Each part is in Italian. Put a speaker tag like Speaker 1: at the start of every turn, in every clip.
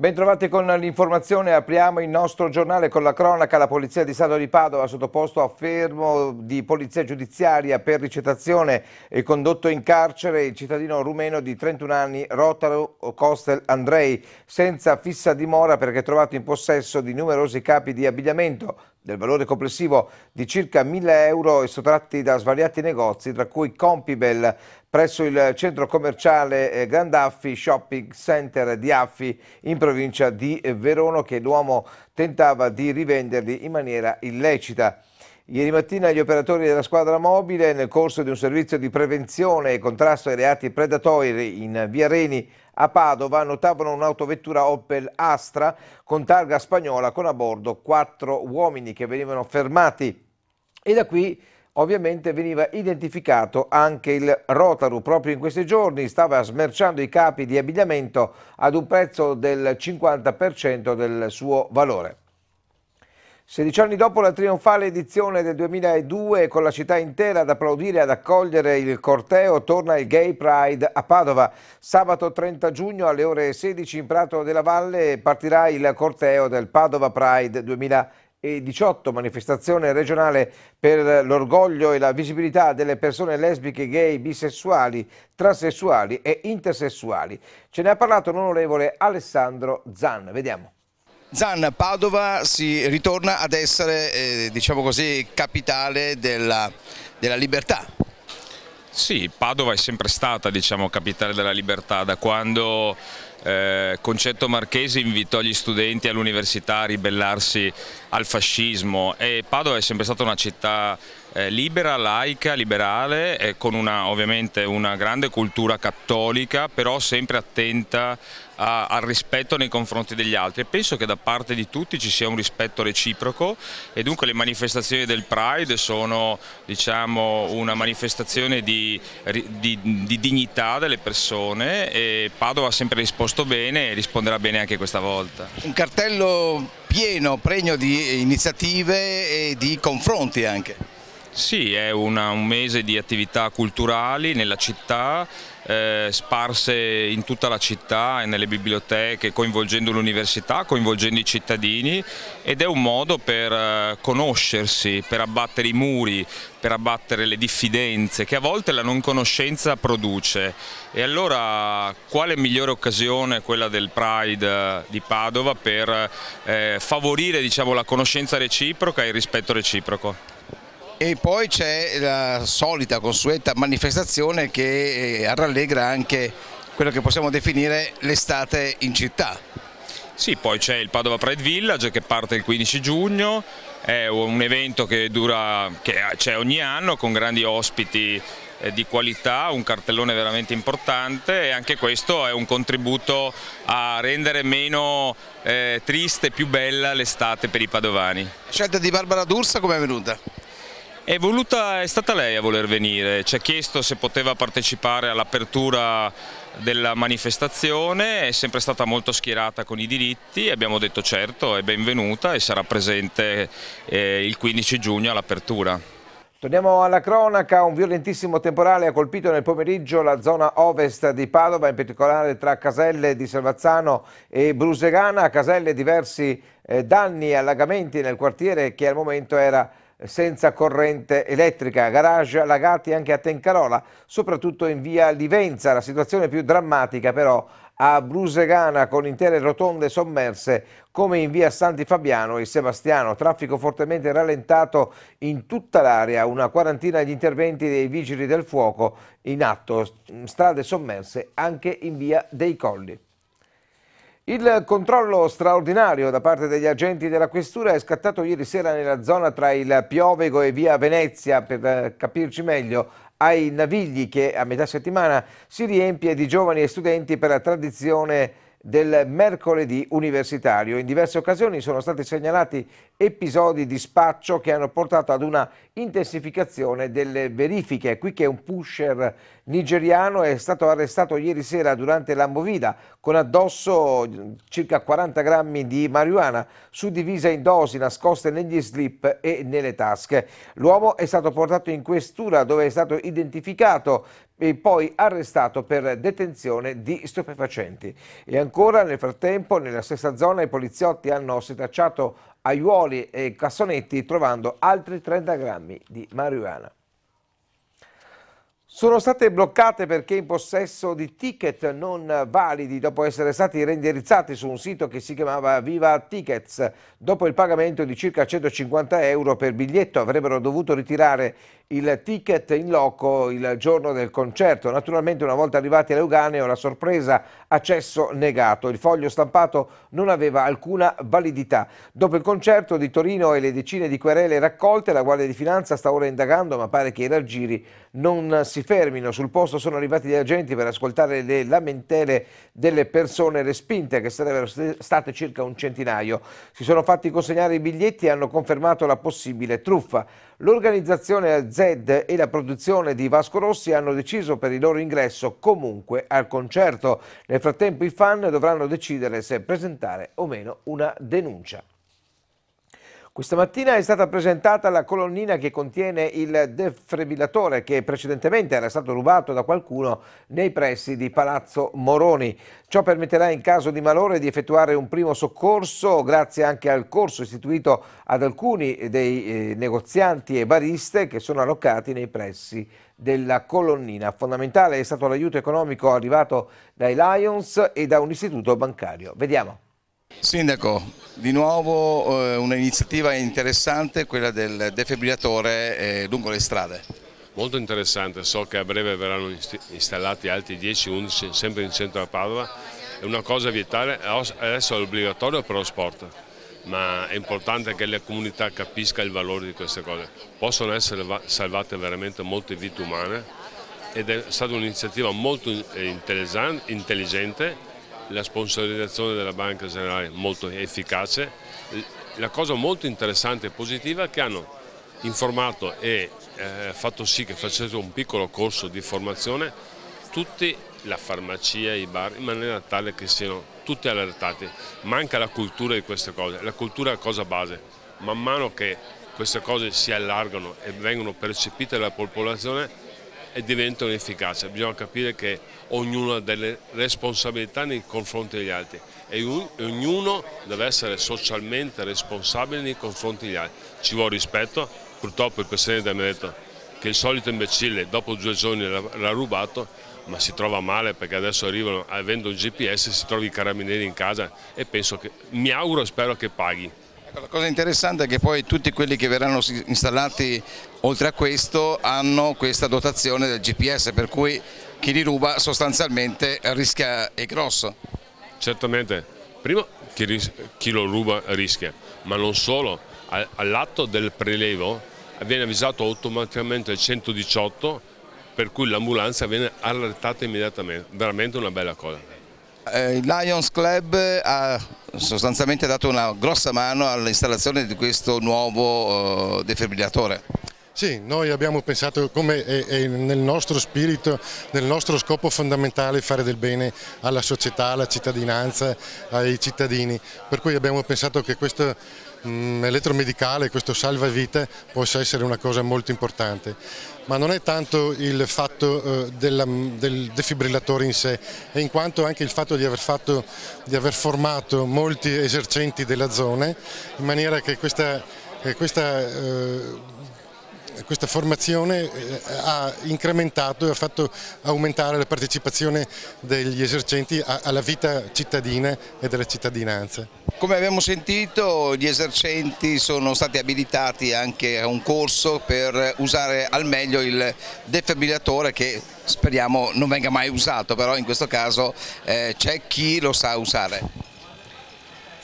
Speaker 1: Bentrovati con l'informazione, apriamo il nostro giornale con la cronaca. La Polizia di Stato di Padova ha sottoposto a fermo di polizia giudiziaria per ricettazione e condotto in carcere il cittadino rumeno di 31 anni Rotaro Costel Andrei, senza fissa dimora perché trovato in possesso di numerosi capi di abbigliamento del valore complessivo di circa 1000 euro e sottratti da svariati negozi, tra cui Compibel presso il centro commerciale eh, Grandaffi Shopping Center di Affi in provincia di eh, Verona che l'uomo tentava di rivenderli in maniera illecita. Ieri mattina gli operatori della squadra mobile nel corso di un servizio di prevenzione e contrasto ai reati predatori in via Reni a Padova notavano un'autovettura Opel Astra con targa spagnola con a bordo quattro uomini che venivano fermati e da qui ovviamente veniva identificato anche il Rotaru. Proprio in questi giorni stava smerciando i capi di abbigliamento ad un prezzo del 50% del suo valore. 16 anni dopo la trionfale edizione del 2002, con la città intera ad applaudire e ad accogliere il corteo, torna il Gay Pride a Padova. Sabato 30 giugno alle ore 16 in Prato della Valle partirà il corteo del Padova Pride 2018, manifestazione regionale per l'orgoglio e la visibilità delle persone lesbiche, gay, bisessuali, transessuali e intersessuali. Ce ne ha parlato l'onorevole Alessandro Zan. Vediamo.
Speaker 2: Zan Padova si ritorna ad essere eh, diciamo così, capitale della, della libertà.
Speaker 3: Sì, Padova è sempre stata diciamo, capitale della libertà da quando eh, Concetto Marchesi invitò gli studenti all'università a ribellarsi al fascismo e Padova è sempre stata una città eh, libera, laica, liberale, eh, con una, ovviamente una grande cultura cattolica, però sempre attenta a, al rispetto nei confronti degli altri. Penso che da parte di tutti ci sia un rispetto reciproco e dunque le manifestazioni del Pride sono diciamo, una manifestazione di, di, di dignità delle persone e Padova ha sempre risposto bene e risponderà bene anche questa volta.
Speaker 2: Un cartello pieno, pregno di iniziative e di confronti anche.
Speaker 3: Sì, è una, un mese di attività culturali nella città, eh, sparse in tutta la città e nelle biblioteche, coinvolgendo l'università, coinvolgendo i cittadini ed è un modo per eh, conoscersi, per abbattere i muri, per abbattere le diffidenze che a volte la non conoscenza produce. E allora quale migliore occasione quella del Pride eh, di Padova per eh, favorire diciamo, la conoscenza reciproca e il rispetto reciproco?
Speaker 2: E poi c'è la solita, consueta manifestazione che eh, rallegra anche quello che possiamo definire l'estate in
Speaker 3: città. Sì, poi c'è il Padova Pride Village che parte il 15 giugno, è un evento che dura, che c'è ogni anno con grandi ospiti eh, di qualità, un cartellone veramente importante e anche questo è un contributo a rendere meno eh, triste e più bella l'estate per i padovani. La scelta di Barbara D'Ursa come è venuta? È, voluta, è stata lei a voler venire, ci ha chiesto se poteva partecipare all'apertura della manifestazione, è sempre stata molto schierata con i diritti, abbiamo detto certo è benvenuta e sarà presente eh, il 15 giugno all'apertura.
Speaker 1: Torniamo alla cronaca, un violentissimo temporale ha colpito nel pomeriggio la zona ovest di Padova, in particolare tra Caselle di Salvazzano e Brusegana. A Caselle diversi eh, danni e allagamenti nel quartiere che al momento era senza corrente elettrica, garage allagati anche a Tencarola, soprattutto in via Livenza. La situazione più drammatica però a Brusegana con intere rotonde sommerse come in via Santi Fabiano e Sebastiano. Traffico fortemente rallentato in tutta l'area, una quarantina di interventi dei vigili del fuoco in atto, strade sommerse anche in via dei Colli. Il controllo straordinario da parte degli agenti della Questura è scattato ieri sera nella zona tra il Piovego e via Venezia, per eh, capirci meglio, ai Navigli che a metà settimana si riempie di giovani e studenti per la tradizione del mercoledì universitario. In diverse occasioni sono stati segnalati episodi di spaccio che hanno portato ad una intensificazione delle verifiche. Qui che un pusher nigeriano è stato arrestato ieri sera durante la movida con addosso circa 40 grammi di marijuana suddivisa in dosi nascoste negli slip e nelle tasche. L'uomo è stato portato in questura dove è stato identificato e poi arrestato per detenzione di stupefacenti. E ancora nel frattempo nella stessa zona i poliziotti hanno setacciato aiuoli e cassonetti trovando altri 30 grammi di marijuana. Sono state bloccate perché in possesso di ticket non validi dopo essere stati reindirizzati su un sito che si chiamava Viva Tickets. Dopo il pagamento di circa 150 euro per biglietto avrebbero dovuto ritirare il ticket in loco il giorno del concerto. Naturalmente una volta arrivati a Leuganeo la sorpresa accesso negato. Il foglio stampato non aveva alcuna validità. Dopo il concerto di Torino e le decine di querele raccolte la Guardia di Finanza sta ora indagando ma pare che i raggiri non si fermino. Sul posto sono arrivati gli agenti per ascoltare le lamentele delle persone respinte che sarebbero state circa un centinaio. Si sono fatti consegnare i biglietti e hanno confermato la possibile truffa. L'organizzazione Z e la produzione di Vasco Rossi hanno deciso per il loro ingresso comunque al concerto. Nel frattempo i fan dovranno decidere se presentare o meno una denuncia. Questa mattina è stata presentata la colonnina che contiene il defibrillatore che precedentemente era stato rubato da qualcuno nei pressi di Palazzo Moroni. Ciò permetterà in caso di malore di effettuare un primo soccorso grazie anche al corso istituito ad alcuni dei eh, negozianti e bariste che sono allocati nei pressi della colonnina. Fondamentale è stato l'aiuto economico arrivato dai Lions e da un istituto bancario.
Speaker 2: Vediamo. Sindaco, di nuovo eh, un'iniziativa interessante, quella del defibrillatore eh, lungo le strade.
Speaker 4: Molto interessante, so che a breve verranno installati altri 10-11 sempre in centro a Padova, è una cosa vitale, adesso è obbligatorio per lo sport, ma è importante che la comunità capisca il valore di queste cose. Possono essere salvate veramente molte vite umane ed è stata un'iniziativa molto eh, intelligente la sponsorizzazione della Banca Generale molto efficace. La cosa molto interessante e positiva è che hanno informato e eh, fatto sì che facessero un piccolo corso di formazione tutti la farmacia, i bar, in maniera tale che siano tutti allertati. Manca la cultura di queste cose, la cultura è la cosa base. Man mano che queste cose si allargano e vengono percepite dalla popolazione, e diventano efficaci. Bisogna capire che ognuno ha delle responsabilità nei confronti degli altri e ognuno deve essere socialmente responsabile nei confronti degli altri. Ci vuole rispetto, purtroppo il Presidente mi ha detto che il solito imbecille dopo due giorni l'ha rubato, ma si trova male perché adesso arrivano, avendo il GPS, si trovi i carabinieri in casa e penso che, mi auguro e spero che paghi.
Speaker 2: Ecco, la cosa interessante è che poi tutti quelli che verranno installati oltre a questo hanno questa dotazione del GPS, per cui chi li ruba sostanzialmente rischia è grosso.
Speaker 4: Certamente, prima chi, chi lo ruba rischia, ma non solo, all'atto del prelevo viene avvisato automaticamente il 118 per cui l'ambulanza viene allertata immediatamente, veramente una bella cosa.
Speaker 2: Eh, il Lions Club ha sostanzialmente dato una grossa mano all'installazione di questo nuovo eh, defibrillatore.
Speaker 4: Sì, noi abbiamo pensato come è, è nel nostro spirito, nel nostro scopo fondamentale fare del bene alla società, alla cittadinanza, ai cittadini, per cui abbiamo pensato che questo mh, mm, elettromedicale, questo salvavita possa essere una cosa molto importante ma non è tanto il fatto eh, della, del defibrillatore in sé, è in quanto anche il fatto di aver, fatto, di aver formato molti esercenti della zona in maniera che questa, che questa eh, questa formazione eh, ha incrementato e ha fatto aumentare la partecipazione degli esercenti alla vita cittadina e della cittadinanza.
Speaker 2: Come abbiamo sentito gli esercenti sono stati abilitati anche a un corso per usare al meglio il defibrillatore che speriamo non venga mai usato, però in questo caso eh, c'è chi lo sa usare.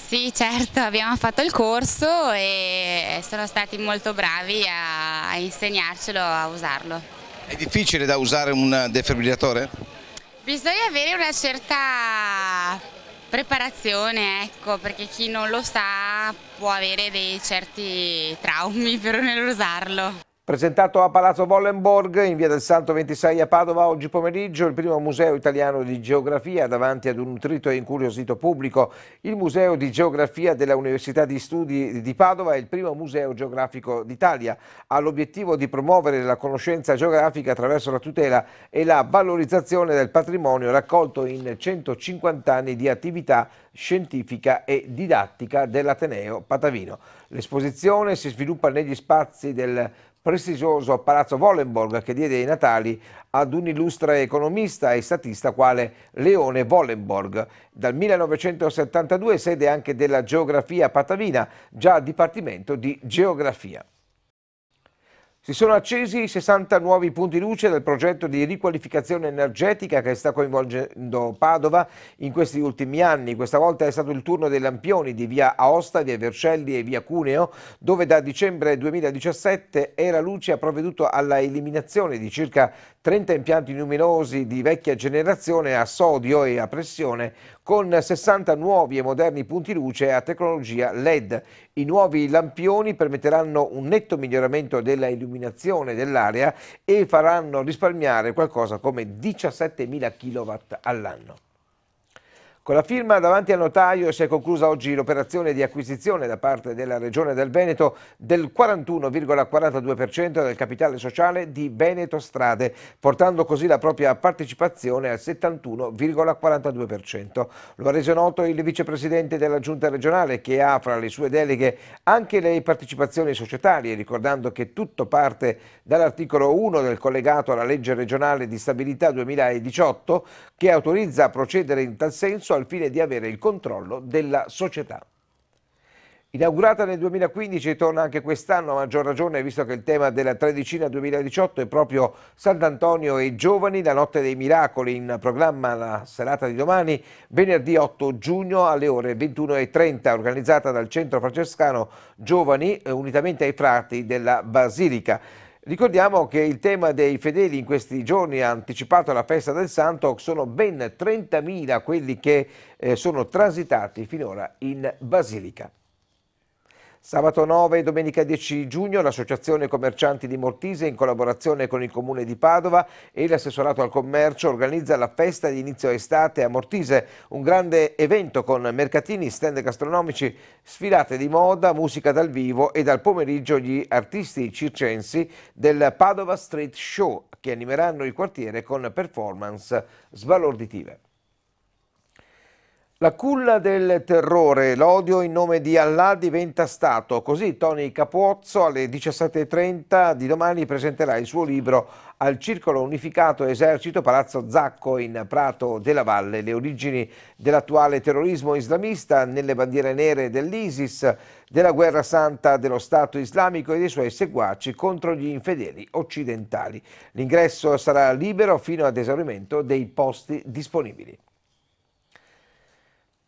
Speaker 3: Sì, certo, abbiamo fatto il corso e sono stati molto bravi a, insegnarcelo a usarlo.
Speaker 2: È difficile da usare un defibrillatore?
Speaker 3: Bisogna avere una certa preparazione, ecco, perché chi non lo sa può avere dei certi traumi per non usarlo.
Speaker 1: Presentato a Palazzo Vollenborg in via del Salto 26 a Padova oggi pomeriggio il primo museo italiano di geografia davanti ad un nutrito e incuriosito pubblico. Il Museo di Geografia dell'Università di Studi di Padova è il primo museo geografico d'Italia. Ha l'obiettivo di promuovere la conoscenza geografica attraverso la tutela e la valorizzazione del patrimonio raccolto in 150 anni di attività scientifica e didattica dell'Ateneo Patavino. L'esposizione si sviluppa negli spazi del prestigioso a Palazzo Vollenborg che diede i natali ad un illustre economista e statista quale Leone Vollenborg. Dal 1972 sede anche della Geografia Patavina, già Dipartimento di Geografia. Si sono accesi 60 nuovi punti luce del progetto di riqualificazione energetica che sta coinvolgendo Padova in questi ultimi anni. Questa volta è stato il turno dei lampioni di via Aosta, via Vercelli e via Cuneo, dove da dicembre 2017 Era Luce ha provveduto alla eliminazione di circa 30 impianti luminosi di vecchia generazione a sodio e a pressione con 60 nuovi e moderni punti luce a tecnologia LED. I nuovi lampioni permetteranno un netto miglioramento della illuminazione dell'area e faranno risparmiare qualcosa come 17.000 kW all'anno. Con la firma davanti al notaio si è conclusa oggi l'operazione di acquisizione da parte della Regione del Veneto del 41,42% del capitale sociale di Veneto Strade, portando così la propria partecipazione al 71,42%. Lo ha reso noto il vicepresidente della Giunta regionale che ha fra le sue deleghe anche le partecipazioni societarie, ricordando che tutto parte dall'articolo 1 del collegato alla legge regionale di stabilità 2018 che autorizza a procedere in tal senso al fine di avere il controllo della società. Inaugurata nel 2015 torna anche quest'anno a maggior ragione visto che il tema della tredicina 2018 è proprio Sant'Antonio e i giovani, la notte dei miracoli in programma la serata di domani venerdì 8 giugno alle ore 21.30 organizzata dal Centro Francescano Giovani eh, unitamente ai frati della Basilica. Ricordiamo che il tema dei fedeli in questi giorni ha anticipato la festa del Santo, sono ben 30.000 quelli che eh, sono transitati finora in Basilica. Sabato 9 e domenica 10 giugno l'Associazione Commercianti di Mortise in collaborazione con il Comune di Padova e l'Assessorato al Commercio organizza la festa di inizio estate a Mortise, un grande evento con mercatini, stand gastronomici, sfilate di moda, musica dal vivo e dal pomeriggio gli artisti circensi del Padova Street Show che animeranno il quartiere con performance sbalorditive. La culla del terrore, l'odio in nome di Allah diventa Stato. Così Tony Capuozzo alle 17.30 di domani presenterà il suo libro al Circolo Unificato Esercito Palazzo Zacco in Prato della Valle, le origini dell'attuale terrorismo islamista nelle bandiere nere dell'ISIS, della guerra santa dello Stato islamico e dei suoi seguaci contro gli infedeli occidentali. L'ingresso sarà libero fino ad esaurimento dei posti disponibili.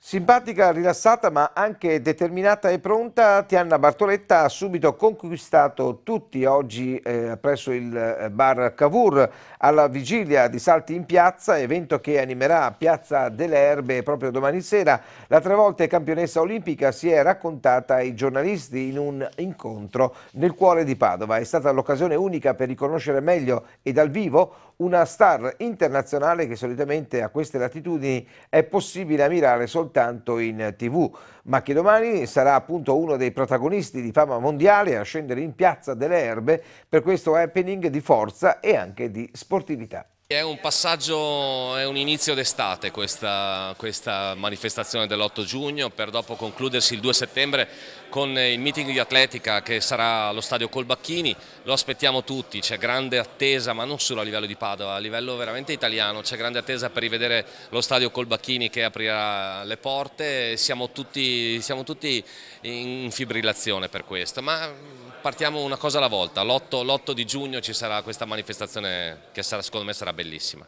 Speaker 1: Simpatica, rilassata ma anche determinata e pronta, Tianna Bartoletta ha subito conquistato tutti oggi eh, presso il eh, bar Cavour alla vigilia di Salti in Piazza, evento che animerà Piazza delle Erbe proprio domani sera. La tre volte campionessa olimpica si è raccontata ai giornalisti in un incontro nel cuore di Padova. È stata l'occasione unica per riconoscere meglio e dal vivo una star internazionale che solitamente a queste latitudini è possibile ammirare soltanto soltanto in tv, ma che domani sarà appunto uno dei protagonisti di fama mondiale a scendere in piazza delle erbe per questo happening di forza e anche di sportività.
Speaker 3: È un passaggio, è un inizio d'estate questa, questa, manifestazione dell'8 giugno per dopo concludersi il 2 settembre con il meeting di atletica che sarà allo stadio Colbacchini, lo aspettiamo tutti, c'è grande attesa ma non solo a livello di Padova, a livello veramente italiano, c'è grande attesa per rivedere lo stadio Colbacchini che aprirà le porte, siamo tutti, siamo tutti in fibrillazione per questo, ma partiamo una cosa alla volta. L'8, di giugno ci sarà questa manifestazione che sarà, secondo me sarà bellissima.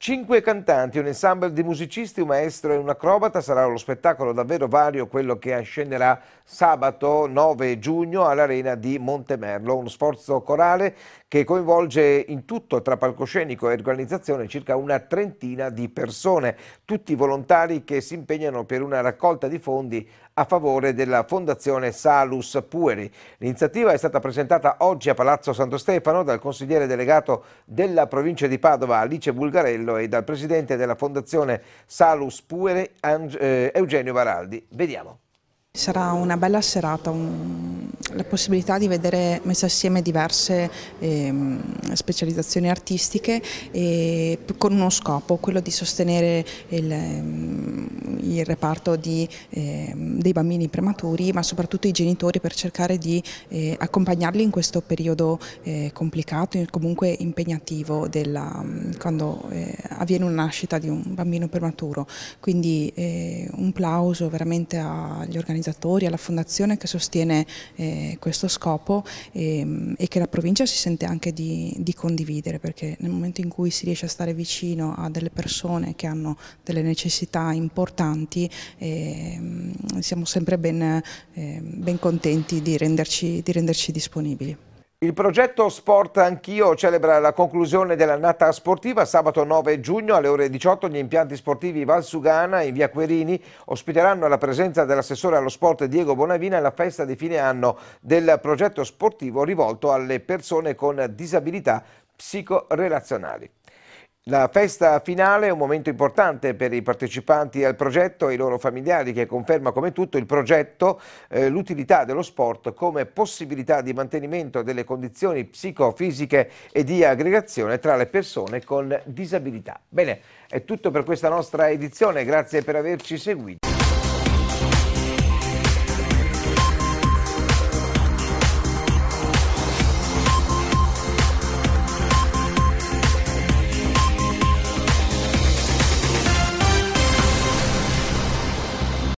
Speaker 1: Cinque cantanti, un ensemble di musicisti, un maestro e un acrobata sarà uno spettacolo davvero vario quello che ascenderà sabato 9 giugno all'arena di Montemerlo, uno sforzo corale che coinvolge in tutto tra palcoscenico e organizzazione circa una trentina di persone, tutti volontari che si impegnano per una raccolta di fondi a favore della Fondazione Salus Pueri. L'iniziativa è stata presentata oggi a Palazzo Santo Stefano dal consigliere delegato della provincia di Padova Alice Bulgarello e dal presidente della Fondazione Salus Pueri eh, Eugenio Varaldi. Vediamo.
Speaker 2: Sarà una bella serata, un... la possibilità di vedere messe assieme diverse eh, specializzazioni artistiche eh, con uno scopo, quello di sostenere il, ehm, il reparto di, eh, dei bambini prematuri ma soprattutto i genitori per cercare di eh, accompagnarli in questo periodo eh, complicato e comunque impegnativo della, mm, quando eh, avviene una nascita di un bambino prematuro. Quindi eh, un plauso veramente agli organizzatori, alla fondazione che sostiene eh, questo scopo e, ehm, e che la provincia si sente anche di, di condividere perché nel momento in cui si riesce a stare vicino a delle persone che hanno delle necessità importanti avanti e mm, siamo sempre ben, eh, ben contenti di renderci,
Speaker 4: di renderci disponibili.
Speaker 1: Il progetto Sport Anch'io celebra la conclusione dell'annata sportiva sabato 9 giugno alle ore 18 gli impianti sportivi Valsugana in via Querini ospiteranno la presenza dell'assessore allo sport Diego Bonavina alla festa di fine anno del progetto sportivo rivolto alle persone con disabilità psicorelazionali. La festa finale è un momento importante per i partecipanti al progetto e i loro familiari che conferma come tutto il progetto eh, l'utilità dello sport come possibilità di mantenimento delle condizioni psicofisiche e di aggregazione tra le persone con disabilità. Bene, è tutto per questa nostra edizione, grazie per averci seguito.